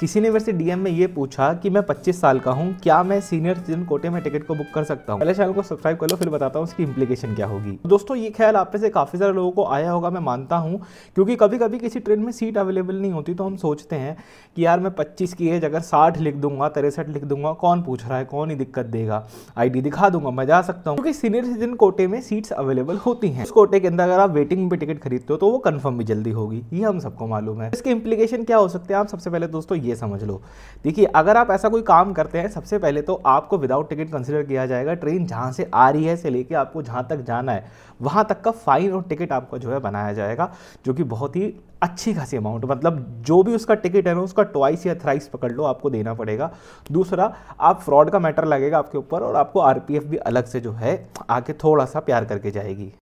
किसी ने मेरे डीएम में ये पूछा कि मैं 25 साल का हूँ क्या मैं सीनियर सिटीजन कोटे में टिकट को बुक कर सकता हूँ पहले चैनल को सब्सक्राइब कर लो फिर बताता हूँ उसकी इम्प्लीकेशन क्या होगी तो दोस्तों ये ख्याल आप में से काफ़ी सारे लोगों को आया होगा मैं मानता हूँ क्योंकि कभी कभी किसी ट्रेन में सीट अवेलेबल नहीं होती तो हम सोचते हैं कि यार मैं पच्चीस की एज अगर साठ लिख दूंगा तिरसठ लिख दूंगा कौन पूछ रहा है कौन ही दिक्कत देगा आई दिखा दूंगा मैं जा सकता हूँ क्योंकि सीनियर सिटीजन कोटे में सीट्स अवेलेबल होती हैं उस कोटे के अंदर अगर आप वेटिंग में टिकट खरीदते हो तो वो कन्फर्म भी जल्दी होगी ये हम सबको मालूम है इसके इम्प्लीकेशन क्या हो सकते हैं आप सबसे पहले दोस्तों ये समझ लो देखिए अगर आप ऐसा कोई काम करते हैं सबसे पहले तो आपको विदाउट टिकट कंसिडर किया जाएगा ट्रेन जहाँ से आ रही है से लेके आपको जहाँ तक जाना है वहाँ तक का फ़ाइन और टिकट आपका जो है बनाया जाएगा जो कि बहुत ही अच्छी खासी अमाउंट मतलब जो भी उसका टिकट है ना उसका ट्वाइस या थ्राइस पकड़ लो आपको देना पड़ेगा दूसरा आप फ्रॉड का मैटर लगेगा आपके ऊपर और आपको आर भी अलग से जो है आके थोड़ा सा प्यार करके जाएगी